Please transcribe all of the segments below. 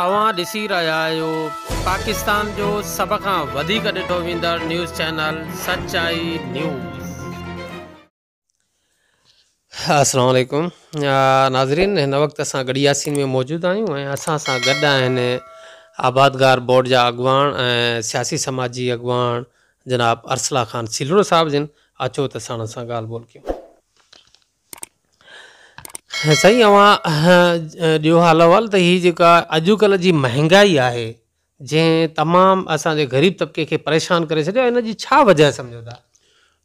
अवां ॾिसी रहिया आहियो पाकिस्तान जो सभ खां वधीक वेंदड़ news channel Sachchai news Aslam नाज़रीन हिन वक़्तु असां गड़ियासीन में मौजूद आहियूं ऐं असां आबादगार बोर्ड जा अॻुवाण ऐं सियासी समाजी अॻुवाण जनाब अरसला ख़ान सिलरो साहब जिन अचो तो साण सां ॻाल्हि ॿोल कयूं साईं ॾियो हालु अहिवालु त हीअ जेका अॼुकल्ह जी महांगाई आहे जंहिं तमामु असांजे ग़रीब तबिके खे परेशान करे छॾियो इन जी छा वजह सम्झो था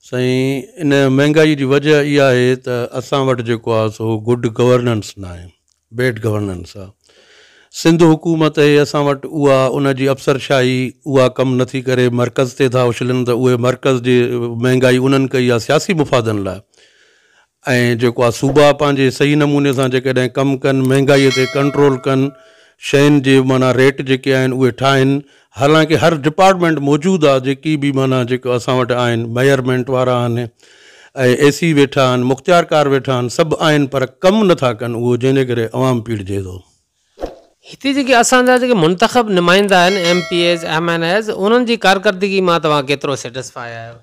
साईं इन महांगाई जी वजह इहा आहे त असां वटि जेको आहे सो गुड गवर्नेंस न आहे बैड गवर्नेंस आहे सिंध हुकूमत असां वटि उहा उनजी अफसरशाही उहा कमु नथी करे मर्कज़ ते था उछलनि त उहे मर्कज़ जी महांगाई उन्हनि कई आहे सियासी मुफ़ादनि लाइ ऐं जेको आहे सूबा पंहिंजे सही नमूने सां जेकॾहिं कमु कनि महांगाईअ ते कंट्रोल कनि शयुनि जे माना रेट जेके आहिनि उहे ठाहिनि हालांकि हर डिपार्टमेंट मौजूदु आहे जेकी बि माना जेको असां वटि आहिनि मेयरमेंट वारा आहिनि ऐं ए सी वेठा आहिनि मुख़्तियार कार वेठा आहिनि सभु आहिनि पर कमु नथा कनि उहो जंहिंजे करे अवाम पीड़िजे थो हिते जेके असांजा जेके मुंतखब नुमाईंदा आहिनि M M P S S N उन्हनि जी कारकर्दगी मां तव्हां केतिरो सेटिस्फाई आहियो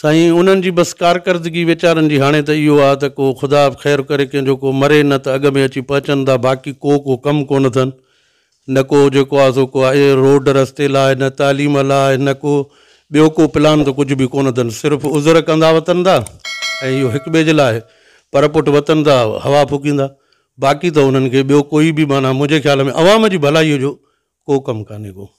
साईं उन्हनि जी बसि कारकर्दगी वीचारनि जी हाणे त इहो आहे त को ख़ुदा ख़ैरु करे कंहिंजो को मरे न त अॻ में अची पहुचनि था बाक़ी को को कमु कोन अथनि न को जेको आहे सो को आहे रोड रस्ते लाइ न तालीम लाइ न को ॿियो को प्लान त कुझु बि कोन अथनि सिर्फ़ु उज़र कंदा वरतनि था ऐं इहो हिक ॿिए जे लाइ परपुटु वठनि था हवा फुकींदा बाक़ी त हुननि खे ॿियो कोई बि माना मुंहिंजे ख़्याल में अवाम जी भलाईअ जो को कमु कान्हे को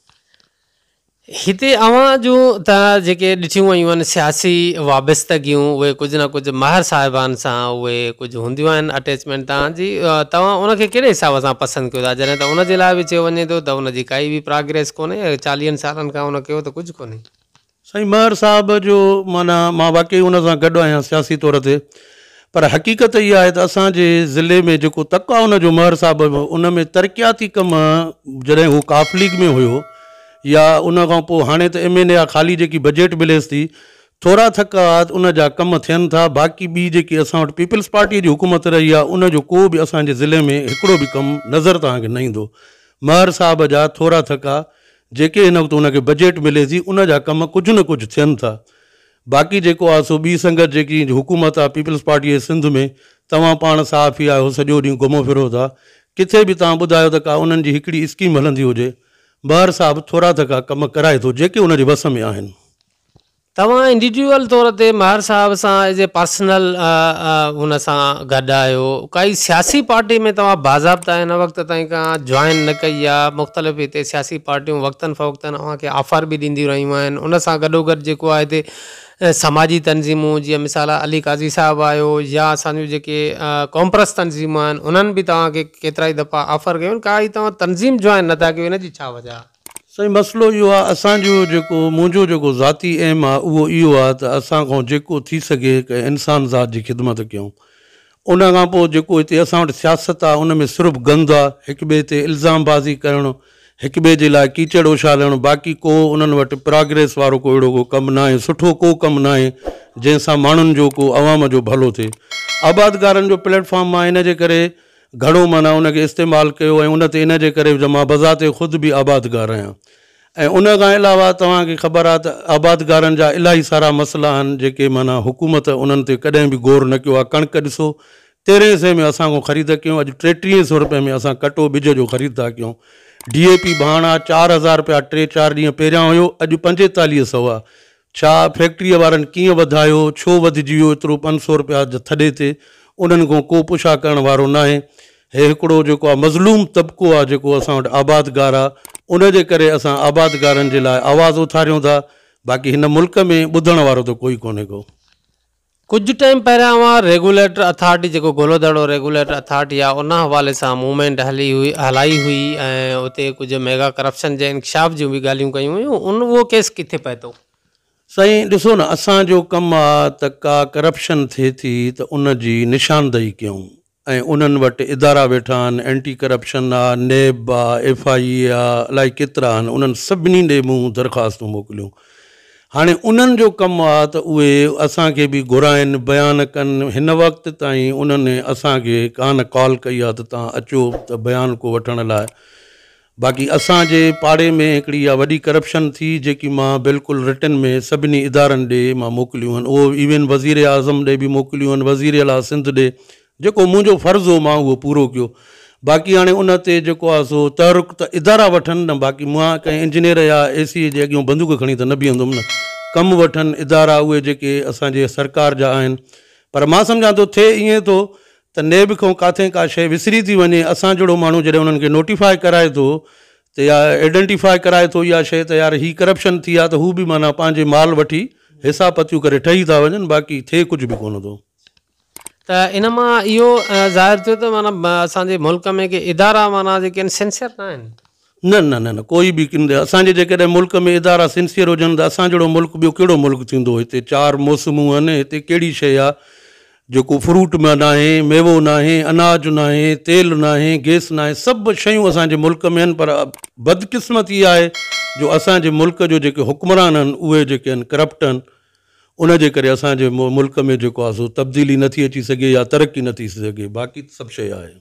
हिते अव्हां जूं त जेके ॾिठियूं वयूं आहिनि सियासी वाबस्तगियूं उहे कुझु न कुझु महर साहिबान सां उहे कुझु हूंदियूं आहिनि अटैचमेंट तव्हांजी तव्हां उनखे कहिड़े हिसाब सां पसंदि कयो था जॾहिं त उनजे लाइ बि चयो वञे थो त हुन जी काई बि प्रोग्रेस कोन्हे चालीहनि सालनि खां उन कयो त कुझु कोन्हे साईं महर साहिब जो माना मां वाक़ई हुन सां गॾु आहियां सियासी तौर ते पर हक़ीक़त इहा आहे त असांजे ज़िले में जेको तक आहे उन जो महर साहिब उन में तरक़ियाती कमु जॾहिं हू काफ़लीग में हुयो या उन खां पोइ हाणे त एम एन ए आहे ख़ाली जेकी बजेट मिलेसि थी थोरा थक उन जा कम थियनि था बाक़ी ॿी जेकी असां वटि पीपल्स पार्टीअ जी हुकूमत रही आहे उन जो को बि असांजे ज़िले में हिकिड़ो बि कमु नज़र तव्हांखे न ईंदो महर साहिब जा थोरा थका जेके हिन वक़्तु हुनखे बजेट मिले थी उन जा कम कुझु न कुझु थियनि था बाक़ी जेको आहे सो ॿी संगत जेकी हुकूमत आहे पीपल्स पार्टीअ जे सिंध में तव्हां पाण साफ़ ई आहियो सॼो ॾींहुं घुमो फिरो था किथे बि तव्हां ॿुधायो त का उन्हनि जी हिकिड़ी स्कीम हलंदी हुजे महर साहिब थोरा था कम कराए थो जेके हुनजे बस में आहिनि तव्हां इंडिविजुअल तौर ते महर साहिब सां एज़ ए पर्सनल हुन सां गॾु आहियो काई सियासी पार्टी में तव्हां बाज़ारता हिन वक़्त ताईं खां जॉइन न कई आहे मुख़्तलिफ़ हिते सियासी पार्टियूं वक़्तनि फ़वक़्तनि खे ऑफर बि ॾींदियूं रहियूं आहिनि उन सां गॾोगॾु जेको आहे हिते समाजी तनज़ीमूं जीअं मिसाल अली काज़ी साहिबु आयो या असांजो जेके कॉम्प्रस तनज़ीमूं आहिनि उन्हनि बि तव्हांखे केतिरा ई दफ़ा ऑफर कयूं काई तव्हां तनज़ीम जॉइन नथा कयो हिनजी छा वजह साईं मसलो इहो आहे असांजो जेको मुंहिंजो जेको ज़ाती अहम आहे उहो इहो आहे त असां खां जेको थी सघे इंसान ज़ात जी ख़िदमत कयूं उनखां पोइ जेको हिते असां वटि सियासत आहे उन में सिर्फ़ु गंद आहे ॿिए ते इल्ज़ामबाज़ी करणु हिक ॿिए जे लाइ कीचड़ उछालणु बाक़ी को उन्हनि वटि प्रोग्रेस वारो को अहिड़ो को कमु न आहे सुठो को कमु न आहे जंहिंसां माण्हुनि जो को आवाम जो भलो थिए आबादगारनि जो प्लेटफॉर्म मां इन जे करे घणो माना उनखे इस्तेमालु कयो ऐं उन ते इन जे करे मां बज़ार ते ख़ुदि बि आबादगार आहियां ऐं उन खां अलावा तव्हांखे ख़बर आहे त आबादगारनि जा इलाही सारा मसइला आहिनि जेके माना हुकूमत उन्हनि ते कॾहिं बि गौर न कयो आहे कणिक ॾिसो तेरहें सौ में असां खां ख़रीद कयूं अॼु टेटीह सौ रुपए में असां कटो ॿिज जो ख़रीद था कयूं डी ए डीएपी भाणा चारि हज़ार रुपया टे चारि ॾींहं पहिरियां हुयो अॼु पंजेतालीह सौ आहे छा फैक्ट्रीअ वारनि कीअं वधायो छो वधिजी वियो एतिरो पंज सौ रुपया थधे ते उन्हनि खां को पुछा करण वारो न आहे हे हिकिड़ो जेको आहे मज़लूम तबिको आहे जेको असां वटि आबादगार आहे उन जे करे असां आबादगारनि जे लाइ आवाज़ु उथारियूं था बाक़ी हिन मुल्क़ में ॿुधण वारो त कोई कोन्हे को कुझु टाइम पहिरियां मां रेगुलेटर अथॉरिटी जेको गोलोदड़ो रेगुलेटर अथॉरिटी आहे उन हवाले सां मूवमेंट हली हुई हलाई हुई ऐं उते कुझु मेगा करप्शन जे इंकशाफ़ जूं बि ॻाल्हियूं कयूं उन उहो केस किथे पए थो साईं ॾिसो न असांजो कमु आहे त का करप्शन थिए थी त उन जी निशानदेही कयूं ऐं उन्हनि वटि इदारा वेठा आहिनि एंटी करप्शन आहे नेब आहे एफ आई ए आहे इलाही केतिरा आहिनि उन्हनि हाणे उन्हनि जो कमु आहे त उहे असांखे बि घुराइनि बयानु कनि हिन वक़्तु ताईं उन्हनि असांखे कान कॉल कई आहे त तव्हां अचो त बयानु को वठण लाइ बाक़ी असांजे पाड़े में हिकिड़ी इहा वॾी करप्शन थी जेकी मां बिल्कुलु रिटियुनि में सभिनी इदारनि ॾे मां मोकिलियूं आहिनि उहो इवन वज़ीर आज़म ॾे बि मोकिलियूं आहिनि वज़ीर अला सिंध ॾे जेको मुंहिंजो फ़र्ज़ु हो मां उहो पूरो कयो बाक़ी हाणे उन ते जेको आहे सो तहरुक त इदारा वठनि न बाक़ी मां कंहिं इंजीनियर या ए सी जे अॻियां बंदूक खणी त न बीहंदुमि न कमु वठनि इदारा उहे जेके असांजे सरकार जा आहिनि पर मां सम्झा थो थिए ईअं थो त नेब खां किथे का शइ विसरी थी वञे असां जहिड़ो माण्हू जॾहिं उन्हनि खे नोटिफाई कराए थो त या आइडेंटिफाई कराए थो इहा शइ त यार हीअ करप्शन थी आहे त हू बि माना पंहिंजे माल वठी हिसाब पतियूं करे ठही था वञनि बाक़ी थिए कुझु बि कोन थो त इन मां इहो ज़ाहिरु थियो त माना असांजे मुल्क में के इदारा सिनसेयर न आहिनि न न न न कोई बि किन असांजे जेकॾहिं मुल्क में इदारा सिंसियर हुजनि त असां जहिड़ो मुल्क़ ॿियो कहिड़ो मुल्क थींदो हिते चारि मौसमूं आहिनि हिते कहिड़ी शइ आहे जेको फ्रूट में न आहे मेवो न आहे अनाज न आहे तेल नाहे गैस न आहे सभु शयूं असांजे मुल्क में आहिनि पर बदकिस्मती आहे जो असांजे मुल्क जो जेके हुकमरान आहिनि उहे जेके आहिनि करप्ट आहिनि उन जे करे असांजे मुल्क में जेको आहे सो तब्दीली नथी अची सघे या तरक़ी नथी थी सघे बाक़ी सभु शइ आहे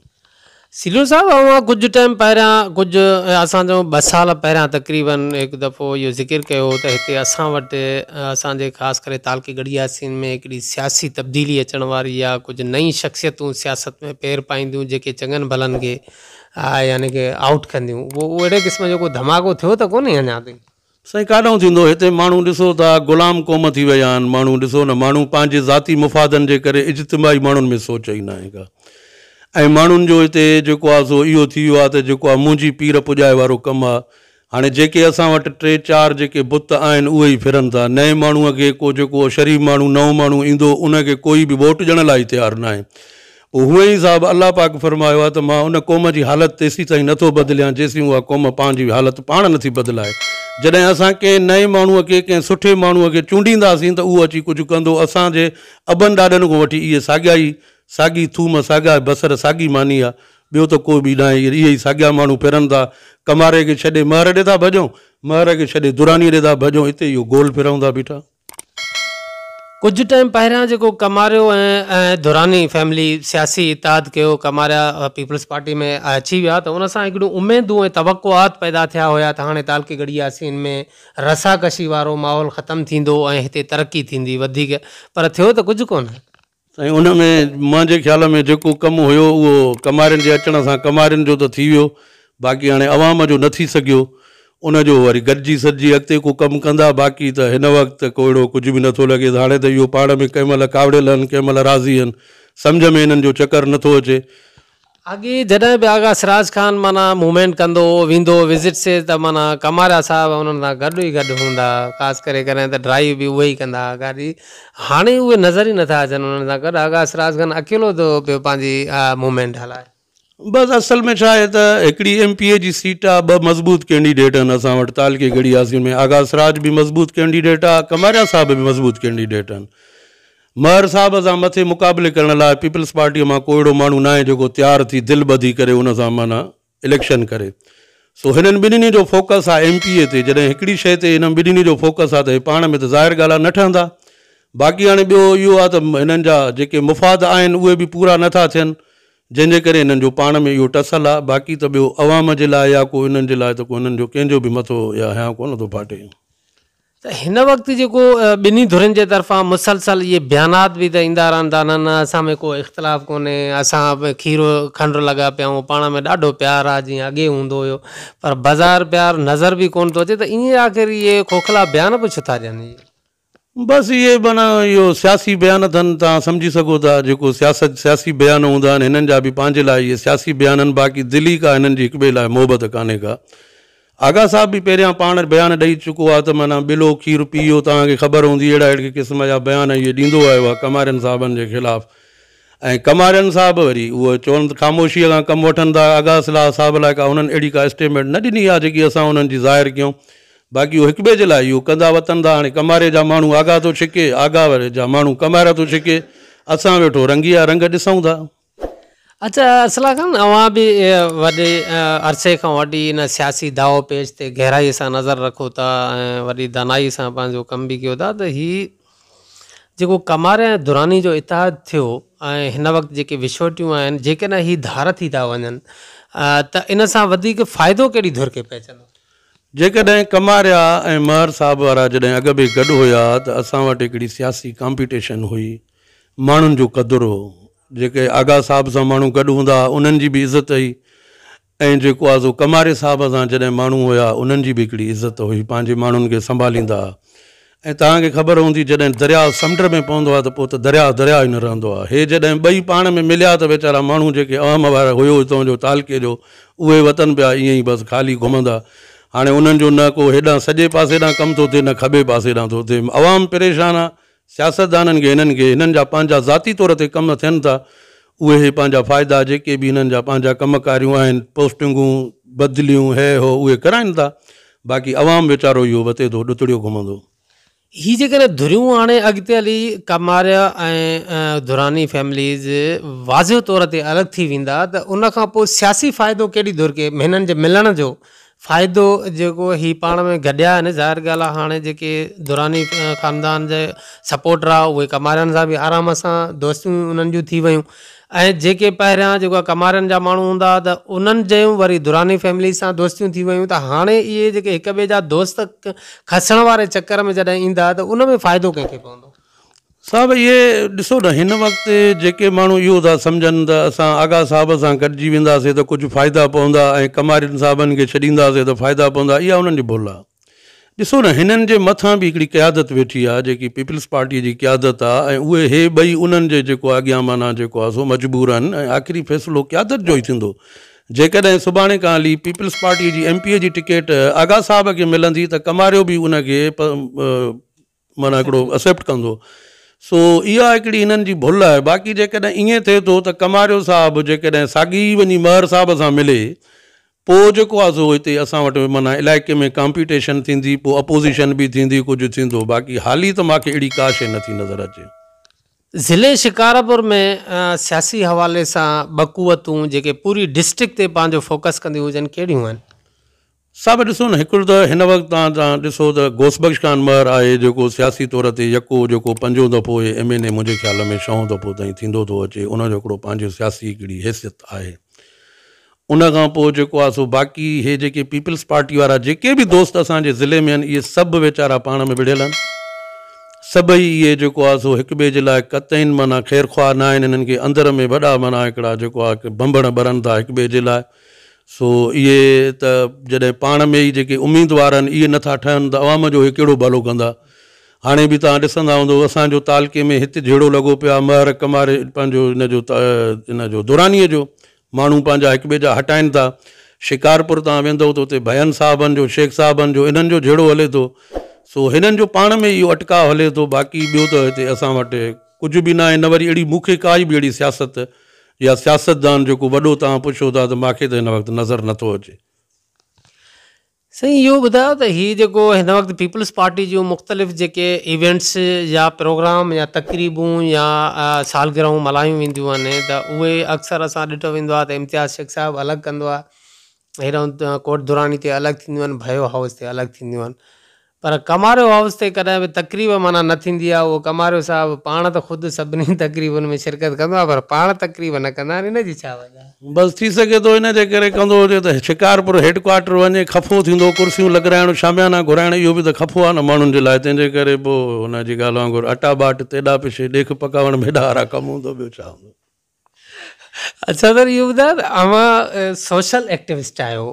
सिलू साहिबु उहा कुझु टाइम पहिरियां कुझु असांजो ॿ साल पहिरियां तक़रीबन हिकु दफ़ो इहो ज़िकिर कयो त हिते असां वटि असांजे ख़ासि करे तालके गड़ियासी में हिकिड़ी सियासी तब्दीली अचण वारी आहे कुझु नई शख़्सियतूं सियासत में पेर पाईंदियूं जेके चङनि भलनि खे यानी की आउट कंदियूं उहो अहिड़े क़िस्म जो को धमाको थियो त कोन्हे अञा ताईं साईं काॾो थींदो हिते माण्हू ॾिसो था गुलाम क़ौम थी विया आहिनि माण्हू ॾिसो न माण्हू पंहिंजे ज़ाती मुफ़ादनि जे करे इजतमाही माण्हुनि में सोच ई न आहे का ऐं माण्हुनि जो हिते जेको आहे सो इहो थी वियो आहे त जेको आहे मुंहिंजी पीर पुॼाए वारो कमु आहे हाणे जेके असां वटि टे चारि जेके बुत आहिनि उहे ई फिरनि था नए माण्हूअ खे को जेको शरीफ़ माण्हू नओं माण्हू ईंदो उनखे कोई बि वोट ॾियण लाइ तयारु न आहे उहो ई साहिबु अलाह पाक फरमायो आहे त मां उन क़ौम जी हालति तेसीं ताईं नथो बदिलियां जेसीं उहा क़ौम पंहिंजी हालति पाण नथी बदिलाए जॾहिं असां कंहिं नए माण्हूअ खे कंहिं सुठे माण्हूअ खे चूंडींदासीं त उहो अची कुझु कंदो असांजे अॿनि ॾाॾनि खां वठी इहे साॻिया ई साॻी थूम साॻिया बसर साॻी मानी आहे ॿियो त को बि न आहे इहे ई साॻिया माण्हू फिरनि था कमारे खे छॾे महर ॾे था भॼूं महर खे छॾे दुरानीअ ॾे था भॼूं हिते इहो गोल फिरूं था बीठा कुझु टाइम पहिरियां जेको कमारियो ऐं फैमिली सियासी इताद कयो कमारिया पीपल्स पार्टी में अची विया त हुन सां हिकिड़ियूं उमेदूं ऐं पैदा थिया हुया त हाणे तालके घड़ी वियासी में रसाकशी वारो माहौल ख़तमु थींदो ऐं हिते तरक़ी थींदी वधीक पर थियो त कुझु कोन साईं मुंहिंजे ख़्याल में जेको कमु हुयो उहो कमारियुनि जे अचण सां कमारियुनि जो त थी वियो बाक़ी हाणे आवाम जो न थी सघियो उन जो वरी गॾिजी अॻिते को कमु कंदा बाक़ी त हिन वक़्तु को अहिड़ो कुझु बि नथो लॻे हाणे त इहो पाण में कंहिं महिल कावड़ियल आहिनि कंहिं महिल राज़ी आहिनि सम्झ में हिननि जो चकर नथो अचे अॻे जॾहिं बि आगा सिराज खान माना मूवमेंट कंदो वेंदो विज़िट से त माना कमारा साहब हुननि सां गॾु ई गॾु हूंदा ख़ासि करे कॾहिं त ड्राइव बि उहे ई कंदा गाॾी हाणे उहे नज़र ई नथा अचनि हुननि सां गॾु आगा सिराज खान अकेलो थो पियो पंहिंजी मूवमेंट हलाए बसि असल में छा आहे त हिकिड़ी एम पी ए जी सीट आहे ॿ मज़बूत कैंडिडेट आहिनि असां वटि तालके घड़ी आसीन में आगास राज बि मज़बूत कैंडिडेट आहे कमारिया साहब बि मज़बूत कैंडिडेट आहिनि महर साहब सां मथे मुक़ाबले करण लाइ पीपल्स पार्टीअ मां को अहिड़ो माण्हू न आहे जेको तयारु थी दिलि ॿधी करे सां माना इलेक्शन करे सो हिननि ॿिन्हिनि जो फ़ोकस आहे एमपीए ते जॾहिं हिकिड़ी शइ ते हिननि ॿिन्हिनि जो फ़ोकस आहे त पाण में त ज़ाहिर ॻाल्हि आहे न ठहंदा बाक़ी हाणे ॿियो इहो आहे त हिननि जा जेके मुफ़ाद आहिनि उहे बि पूरा नथा थियनि जंहिंजे करे हिननि जो पाण में इहो टसल आहे बाक़ी त ॿियो अवाम जे लाइ या को हिननि जे लाइ त को हिननि जो कंहिंजो बि मथो या हया कोन थो फाटे त हिन वक़्तु जेको ॿिन्ही धुरनि जे तरफ़ां मुसलसल इहे बयानात बि त ईंदा रहंदा था न असां में को इख़्तिलाफ़ु कोन्हे असां खीरो खंडु लॻा पिया आहियूं पाण में ॾाढो प्यारु आहे जीअं अॻे हूंदो हुयो पर बाज़ारि प्यारु नज़र बि कोन थो अचे त ईअं आख़िर इहे खोखला बयान बि छो था ॾियनि बस ये माना इहो सियासी बयान अन तव्हां सम्झी सघो था सियासत सियासी बयान हूंदा इन हिननि जा बि ये सियासी बयान आहिनि बाक़ी दिली का हिननि जी हिक ॿिए लाइ का आगा साहब भी पैर पा बयान ॾेई चुको है त माना बिलो खीर पी वियो तव्हांखे ख़बर हूंदी अहिड़ा क़िस्म जा बयान ये ॾींदो आयो आहे साहबन के खिलाफ ए ऐं साहब वरी उहो चवनि ख़ामोशीअ खां कमु वठनि आगा सलाह साहिब लाइ का हुननि का स्टेटमेंट न ॾिनी आहे जेकी असां हुननि ज़ाहिर कयूं बाक़ी उहो हिक ॿिए जे लाइ इहो कंदा वरितनि था कमारे जा माण्हू आगा थो छिके आगा माण्हू कमारा थो छिके असां वेठो रंगीया रंग ॾिसूं था अच्छा असला खान अवां बि वॾे अरसे खां वॾी हिन सियासी दावो पेश ते गहराईअ सां नज़र रखो था ऐं वॾी दनाईअ सां पंहिंजो कमु बि कयो था त ही जेको कमारे ऐं दुरानी जो इतिहाद थियो ऐं हिन वक़्तु जेके विछोटियूं आहिनि जेकॾहिं हीअ धार थी था वञनि त इन सां वधीक फ़ाइदो कहिड़ी धुर खे पइजनि जेकॾहिं कमारिया ऐं महर साहिब वारा जॾहिं अॻ बि गॾु हुया त असां वटि हिकिड़ी सियासी कॉम्पिटिशन हुई माण्हुनि जो क़दुरु हो जेके आगा साहिब सां माण्हू गॾु हूंदा हुआ उन्हनि जी बि इज़त हुई ऐं जेको आहे सो कमारे साहिब सां जॾहिं माण्हू हुया उन्हनि जी बि हिकिड़ी इज़त हुई पंहिंजे माण्हुनि खे संभालींदा हुआ ऐं तव्हांखे ख़बर हूंदी जॾहिं दरिया समुंड में पवंदो आहे त पोइ त दरिया दरिया ई न रहंदो आहे हे जॾहिं ॿई पाण में मिलिया त वेचारा माण्हू जेके अहम वारा हुयो हितां जो तालके जो उहे वतनि पिया ईअं ई बसि ख़ाली घुमंदा हाणे उन्हनि जो न को हेॾां सॼे पासे ॾांहुं कमु थो थिए न खॿे पासे ॾांहुं थो थिए आवाम परेशान आहे सियासतदाननि खे हिननि खे हिननि जा पंहिंजा ज़ाती तौर ते कमु थियनि था उहे पंहिंजा फ़ाइदा जेके बि हिननि जा पंहिंजा कमकारियूं आहिनि पोस्टिंगूं बदिलियूं है हो उहे कराइनि था बाक़ी आवाम वीचारो इहो वठे थो ॾुतड़ियो घुमंदो ही जेकॾहिं धुरियूं हाणे अॻिते हली कमारिया ऐं धुरानी फैमिलीज़ वाज़े तौर ते अलॻि थी वेंदा त उन खां पोइ सियासी फ़ाइदो केॾी दुरके हिननि जे मिलण जो फ़ाइदो जेको हीउ पाण में गॾिया आहिनि ज़ाहिरु ॻाल्हि आहे हाणे जेके दुरानी ख़ानदान जे सपोटर आहे उहे कमारनि सां बि आराम सां दोस्तियूं उन्हनि जूं थी वियूं ऐं जेके पहिरियां जेको कमारियुनि जा माण्हू हूंदा त उन्हनि वरी दुरानी फैमिली सां दोस्तियूं थी वियूं त हाणे इहे जेके हिक ॿिए जा दोस्त खसण वारे चकर में जॾहिं ईंदा त उन में फ़ाइदो कंहिंखे साहब ये ॾिसो न हिन वक़्तु जेके माण्हू इहो था सम्झनि त असां आगा साहब सां गॾिजी वेंदासीं त कुझु फ़ाइदा पवंदा ऐं कमारियुनि साहिबनि खे छॾींदासीं त फ़ाइदा पवंदा इहा हुननि जी भुल आहे ॾिसो न हिननि जे मथां बि हिकिड़ी क़यादत वेठी आहे जेकी पीपल्स पार्टीअ जी क़यादत आहे ऐं उहे हे ॿई उन्हनि जे जेको आहे अॻियां माना जेको आहे सो मजबूर आहिनि ऐं आख़िरी फ़ैसिलो क़यादत जो ई थींदो जेकॾहिं सुभाणे खां हली पीपल्स पार्टीअ जी एम एमपीअ जी टिकेट आगा साहब खे मिलंदी त कमारियो बि उनखे माना हिकिड़ो एक्सेप्ट कंदो सो इहा हिकिड़ी हिननि जी भुल आहे बाक़ी जेकॾहिं ईअं थिए थो त कमारियो साहिबु जेकॾहिं साॻी वञी महर साहिब सां मिले पोइ जेको आहे सो हिते असां वटि माना इलाइक़े में कॉम्पिटिशन थींदी पोइ अपोज़िशन बि थींदी कुझु थींदो बाक़ी हाली त मूंखे अहिड़ी का शइ नथी नज़र अचे ज़िले शिकारपुर में सियासी हवाले सां बकुवतूं जेके पूरी डिस्ट्रिक्ट ते पंहिंजो फ़ोकस कंदियूं हुजनि कहिड़ियूं आहिनि साहिबु ॾिसो न हिकिड़ो त हिन वक़्तु तव्हां तव्हां ॾिसो त गोसबग ख़ान महर आहे जेको सियासी तौर ते यको जेको पंजो दफ़ो इहे एम एन ए मुंहिंजे ख़्याल में छहो दफ़ो ताईं थींदो थो अचे उनजो हिकिड़ो पंहिंजो सियासी हिकिड़ी हैसियत आहे उन खां पोइ जेको आहे सो बाक़ी इहे जेके पीपल्स पार्टी वारा जेके बि दोस्त असांजे ज़िले में आहिनि इहे सभु वीचारा पाण में विढ़ियल आहिनि सभई इहे जेको आहे सो हिक ॿिए जे लाइ कतईनि माना न आहिनि हिननि खे अंदरि में वॾा माना हिकिड़ा जेको आहे बंबण ॿरनि था हिक ॿिए जे लाइ सो इहे त जॾहिं पाण में ई जेके उमेदवार आहिनि इहे नथा ठहनि त अवाम जो इहे कहिड़ो भलो कंदा हाणे बि तव्हां ॾिसंदा हूंदो असांजो तालके में हिते जहिड़ो लॻो पियो आहे महर कमारे पंहिंजो इनजो जो इन जो दुरानीअ जो माण्हू पंहिंजा हिक ॿिए जा हटाइनि था शिकारपुर तव्हां वेंदव त हुते भयन साहबनि जो शेख साहिबनि जो हिननि जो जहिड़ो हले थो सो हिननि जो पाण में इहो अटकाव हले थो बाक़ी ॿियो त हिते असां वटि कुझु बि न आहे न वरी अहिड़ी मूंखे काई बि अहिड़ी सियासत या सियासतदान जेको वॾो तव्हां पुछो था त मूंखे त हिन वक़्तु नज़र नथो अचे साईं इहो ॿुधायो त हीउ जेको हिन वक़्तु पीपल्स पार्टी जूं मुख़्तलिफ़ जेके इवेंट्स या प्रोग्राम या तकरीबूं या सालगिरहूं मल्हायूं वेंदियूं आहिनि त उहे अक्सर असां ॾिठो वेंदो आहे त इम्तियाज़ शेख साहिबु अलॻि कंदो आहे हेॾो कोट दुरानी ते अलॻि थींदियूं आहिनि भयो हाउस ते अलॻि थींदियूं आहिनि पर कमारियो हाउस ते कॾहिं बि तकरीब माना न थींदी आहे उहो कमारियो साहिबु पाण त ख़ुदि सभिनी तकरीबनि में शिरकत कंदो आहे पर पाण तकरीब न कंदा आहिनि इनजी छा वजह बसि थी सघे थो करे कंदो हुजे त शिकारपुर हेडक्वाटर वञे खफ़ो थींदो कुर्सियूं लॻाइण शामियाना घुराइण इहो बि त खफ़ो आहे न माण्हुनि जे लाइ तंहिंजे करे पोइ हुनजी ॻाल्हि वांगुरु अटा बाट तेॾा पिछे ॾेख अच्छा අසදර යුදර් අම සෝෂල් එක්ටවිස්ටායෝ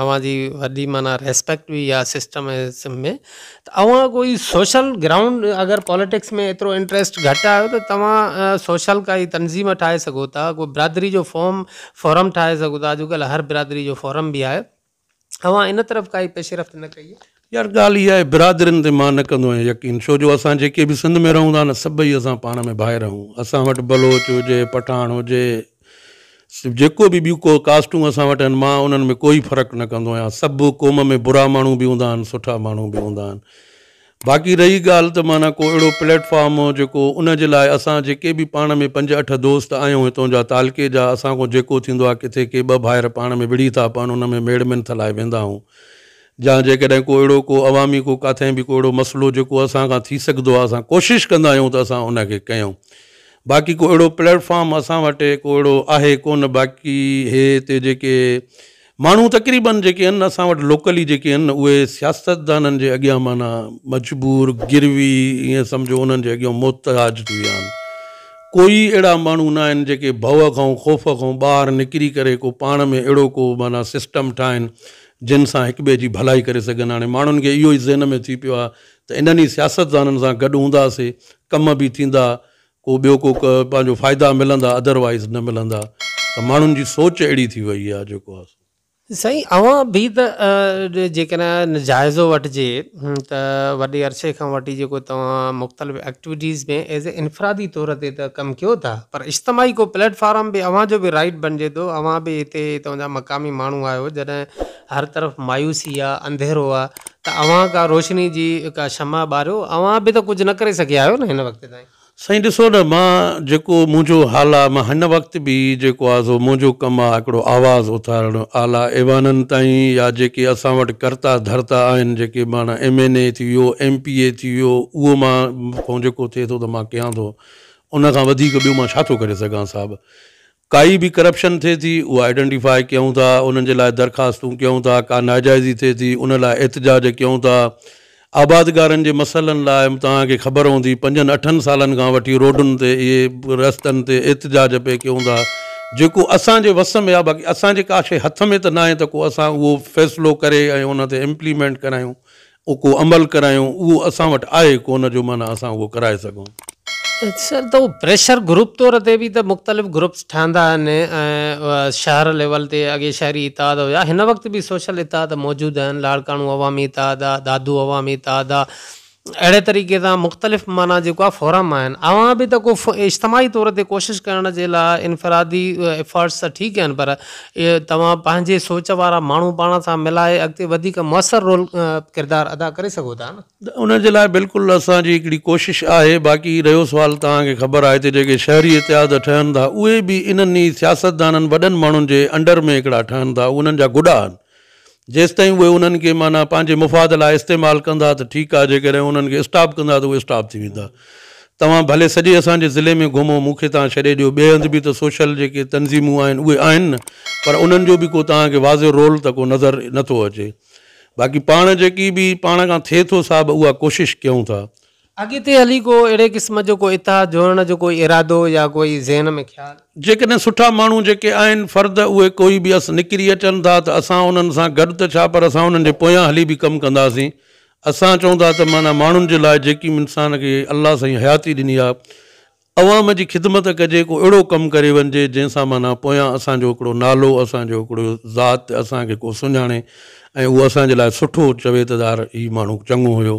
අමාදී वही माना रेस्पेक्ट भी या सिस्टम में तो अवा कोई सोशल ग्राउंड अगर पॉलिटिक्स में एतिरो इंटरेस्ट घट आयो तो तव्हां सोशल काई तनज़ीम ठाहे सघो था कोई बिरादरी जो फॉर्म फोरम ठाहे सघो था अॼुकल्ह हर बिरादरी जो फोरम भी आए तव्हां इन तरफ़ काई पेशरफ़्त न कई यार ॻाल्हि इहा आहे बिरादरीनि ते मां न कंदो आहियां यकीन छो जो असां जेके बि सिंध में रहूं था न सभई असां पाण में ॿाहिरि रहूं असां वटि बलोच हुजे पठाण हुजे जेको बि ॿियूं को कास्टूं असां वटि आहिनि मां उन्हनि में कोई फ़र्कु न कंदो आहियां सभु क़ौम में बुरा माण्हू बि हूंदा आहिनि सुठा माण्हू बि हूंदा आहिनि बाक़ी रही ॻाल्हि त माना को अहिड़ो प्लेटफॉर्म हो जेको उन जे लाइ असां जेके बि पाण में पंज अठ दोस्त आहियूं हितां जा तालके जा असांखो जेको थींदो आहे किथे के ॿ भाइर पाण में विढ़ी था पवनि उन में मेड़ मिनथ लाइ वेंदा आहियूं जां जेकॾहिं को अहिड़ो को अवामी को किथे बि को अहिड़ो मसिलो जेको असां खां थी सघंदो आहे असां कोशिशि कंदा आहियूं त असां उनखे कयूं बाक़ी को अहिड़ो प्लेटफॉर्म असां वटि को अहिड़ो आहे कोन बाक़ी हे हिते जेके माण्हू तकरीबनि जेके आहिनि असां वटि लोकली जेके आहिनि उहे सियासतदाननि जे अॻियां माना मजबूर गिरवी ईअं सम्झो उन्हनि जे अॻियां मोहताज थी विया आहिनि कोई अहिड़ा माण्हू न आहिनि जेके भउ खां ख़ौफ़ खां ॿाहिरि निकिरी करे को पाण में अहिड़ो को माना सिस्टम ठाहिनि जिन सां हिक ॿिए जी भलाई करे सघनि हाणे माण्हुनि खे इहो ई ज़हन में थी पियो आहे त इन्हनि ई सियासतदाननि सां गॾु हूंदासीं कम बि थींदा को ॿियो को पंहिंजो फ़ाइदा मिलंदा अदरवाइज़ न मिलंदा त माण्हुनि जी सोच अहिड़ी थी वई आहे जेको आहे साईं तव्हां बि त जेकॾहिं जाइज़ो वठिजे त वॾे अर्शे खां वठी जेको तव्हां मुख़्तलिफ़ में एज़ ए इंफरादी तौर ते त कमु कयो था पर इज्तमाही को प्लेटफॉर्म बि अवां जो बि राइट बणिजे थो तव्हां बि हिते तव्हां जा मक़ामी माण्हू आहियो जॾहिं हर तरफ़ मायूसी आहे अंधेरो आहे त अव्हां का रोशनी जी का क्षमा ॿारियो अवां बि त कुझु न करे सघिया आहियो न हिन साईं ॾिसो न मां जेको मुंहिंजो हाल आहे मां हिन वक़्तु बि जेको आहे सो मुंहिंजो कमु आहे हिकिड़ो आवाज़ु उथारणु आला ऐवाननि ताईं या जेके असां वटि कर्ता धर्ता आहिनि जेके माना एम एन ए थी वियो एम पी ए थी वियो उहो मां जेको थिए थो त मां कयां थो उन खां वधीक ॿियो मां छा थो करे सघां साहिबु काई बि करप्शन थिए थी उहा आइडेंटिफाई कयूं था उन्हनि जे लाइ दरख़्वास्तूं कयूं था का नाजाइज़ी थिए थी उन लाइ एतिजाज कयूं था आबादगारनि जे मसइलनि लाइ तव्हांखे ख़बर हूंदी पंजनि अठनि सालनि खां वठी रोडनि ते इहे रस्तनि ते एतिजाज पिए कयूं था जेको असांजे वस में आहे बाक़ी असांजे का शइ हथ में त न आहे त को असां उहो फ़ैसिलो करे ऐं उन ते इम्प्लीमेंट करायूं उहो को अमल करायूं उहो असां वटि आहे कोन जो माना असां उहो कराए सघूं सर त प्रेशर ग्रुप तौर ते बि त मुख़्तलिफ़ ग्रुप्स ठहंदा आहिनि ऐं शहर लेवल ते अॻे शहरी इताद हुया हिन वक़्त बि सोशल इताद मौजूदु आहिनि लाड़काणो अवामी इताद आहे दादू अवामी इतादु आहे अहिड़े तरीक़े सां मुख़्तलिफ़ माना जेको आहे फोरम आहिनि अवां बि त को तौर ते कोशिशि करण जे लाइ इनफ़रादी एफट्स त ठीकु आहिनि पर तव्हां पंहिंजे सोच वारा माण्हू पाण सां मिलाए अॻिते वधीक मुयसरु रोल किरदारु अदा करे सघो था न उन उनजे लाइ बिल्कुलु असांजी हिकिड़ी कोशिशि आहे बाक़ी रहियो सवालु तव्हांखे ख़बर आहे त जेके शहरी इतिहाद ठहनि था उहे बि इन्हनि ई सियासतदाननि वॾनि माण्हुनि जे अंडर में हिकिड़ा ठहनि था उन्हनि जा जेस ताईं उहे माना पंहिंजे मुफ़ाद लाइ इस्तेमालु कंदा त ठीकु आहे जेकॾहिं उन्हनि स्टॉप कंदा तो स्टॉप थी वेंदा तव्हां भले सजे असांजे ज़िले में घुमो मुख्य तव्हां छॾे ॾियो ॿिए हंधि बि सोशल जेके तनज़ीमूं पर उन्हनि जो को तव्हांखे रोल तो को नज़र नथो अचे बाक़ी पा जी भी पा का थे तो साहब उहा कोशिश कयूं था अॻिते हली को अहिड़े क़िस्म जो को जोड़ण जो कोई इरादो या कोई ज़हन में ख़्यालु जेकॾहिं सुठा माण्हू जेके आहिनि फर्द उहे कोई बि अस निकिरी अचनि था त असां उन्हनि सां गॾु त छा पर असां उन्हनि जे पोयां हली बि कमु कंदासीं असां चऊं था त माना माण्हुनि जे लाइ जेकी बि इंसान खे अलाह सां ई हयाती ॾिनी आहे अवाम जी ख़िदमत कजे को अहिड़ो कमु करे वञिजे जंहिंसां माना पोयां असांजो हिकिड़ो नालो असांजो हिकिड़ो ज़ाति असांखे को सुञाणे ऐं उहो असांजे लाइ सुठो चवे त यार हीउ माण्हू चङो हुयो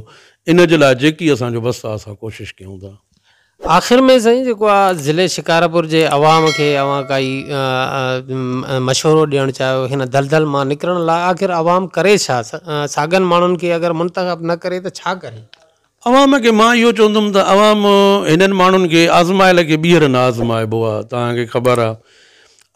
इन जी लाइ जेकी असांजो बसि आहे था आख़िर में साईं जेको ज़िले शिकारापुर जे अवाम खे अवां काई मशवरो ॾियणु चाहियो हिन दलदल मां निकिरण लाइ आख़िर अवाम करे छा साॻनि माण्हुनि खे अगरि मुंतख़ब न करे तो छा अवाम खे मां इहो चवंदुमि त अवाम हिननि माण्हुनि खे आज़माए लॻे ॿीहर न आज़माइबो आहे तव्हांखे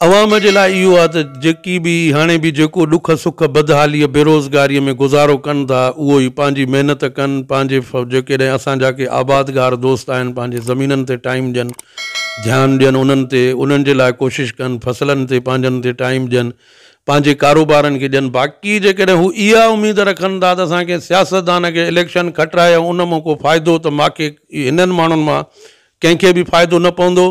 अवाम जे लाइ इहो आहे त जेकी बि हाणे बि जेको ॾुख सुख बदहालीअ बेरोज़गारीअ में गुज़ारो कनि था उहो ई पंहिंजी महिनत कनि पंहिंजे जेकॾहिं असांजा के आबादगार दोस्त आहिनि पंहिंजे ज़मीननि ते टाइम ॾियनि ध्यानु ॾियनि उन्हनि ते उन्हनि जे लाइ कोशिशि कनि फ़सलनि ते पंहिंजनि ते टाइम ॾियनि पंहिंजे कारोबारनि खे ॾियनि बाक़ी जेकॾहिं हू इहा उमेद रखनि था त असांखे सियासतदान खे इलेक्शन खटाए ऐं उन मां को फ़ाइदो त मूंखे हिननि माण्हुनि मां कंहिंखे बि फ़ाइदो न पवंदो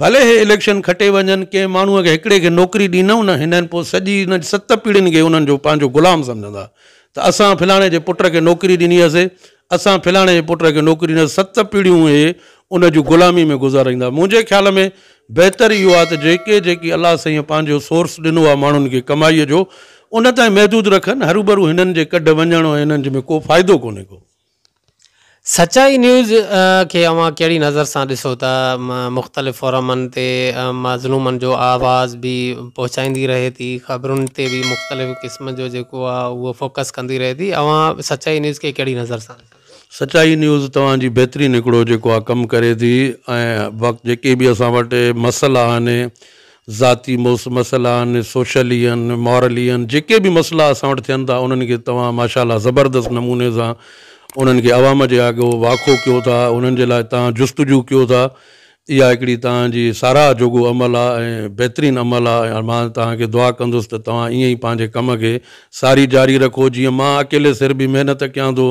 भले ही इलेक्शन खटे वञनि कंहिं माण्हूअ खे हिकिड़े खे नौकिरी न हिन पोइ सॼी हिन सत पीढ़ियुनि खे उन्हनि जो पंहिंजो गुलाम सम्झंदा त असां फिलाणे जे पुट खे नौकिरी ॾिनी हुअसि असां फिलाणे जे पुट खे नौकिरी ॾिनी सत पीढ़ियूं इहे उन जूं ग़ुलामी में गुज़ारींदा मुंहिंजे ख़्याल में बहितरु इहो आहे त जेके जेकी अलाह साईं पंहिंजो सोर्स ॾिनो आहे माण्हुनि खे कमाईअ जो उन ताईं महदूदु रखनि हरूभरू हिननि जे कढ वञणो हिननि जे में को फ़ाइदो कोन्हे को सच्चाई न्यूज़ के अवां कहिड़ी नज़र से ॾिसो त मुख़्तलिफ़ फोरमनि ते मज़लूमनि जो आवाज़ भी पहुचाईंदी रहे थी ख़बरुनि ते बि मुख़्तलिफ़ क़िस्म जो जेको आहे फोकस कंदी रहे थी अवां सचाई न्यूज़ के कड़ी नज़र से सच्चाई न्यूज़ तव्हांजी बेहतरीन हिकिड़ो जेको करे थी ऐं वक़्तु जेके बि असां वटि मसइला ज़ाती मोस मसइला आहिनि सोशली आहिनि मॉरली आहिनि जेके बि मसइला असां वटि था उन्हनि माशाला ज़बरदस्त नमूने से उन्हनि खे आवाम जे आॻियो वाखो क्यों था उन्हनि जे जुस्तजू क्यों था इहा हिकिड़ी तव्हांजी साराह अमल आहे ऐं अमल आ दुआ कंदुसि त तव्हां ईअं कम के सारी जारी रखो जीअं मां अकेले सिर बि महिनत कयां थो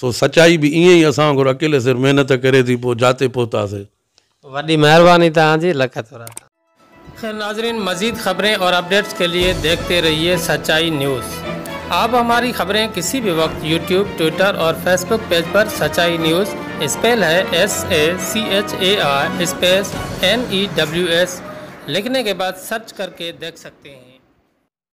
सो सचाई भी ईअं ई असां अकेले सिर महिनत करे थी पोइ जिते पहुतासीं वॾी महिरबानी लख नाजरीन मज़ीद ख़बरें और अपडेट्स के लिए देखते रहिए सच्चाई न्यूज़ आप हमारी खबरें किसी भी वक्त YouTube, Twitter और Facebook पेज पर सच्चाई न्यूज़ स्पेल है S A C H A R space N E W S लिखने के बाद सर्च करके देख सकते हैं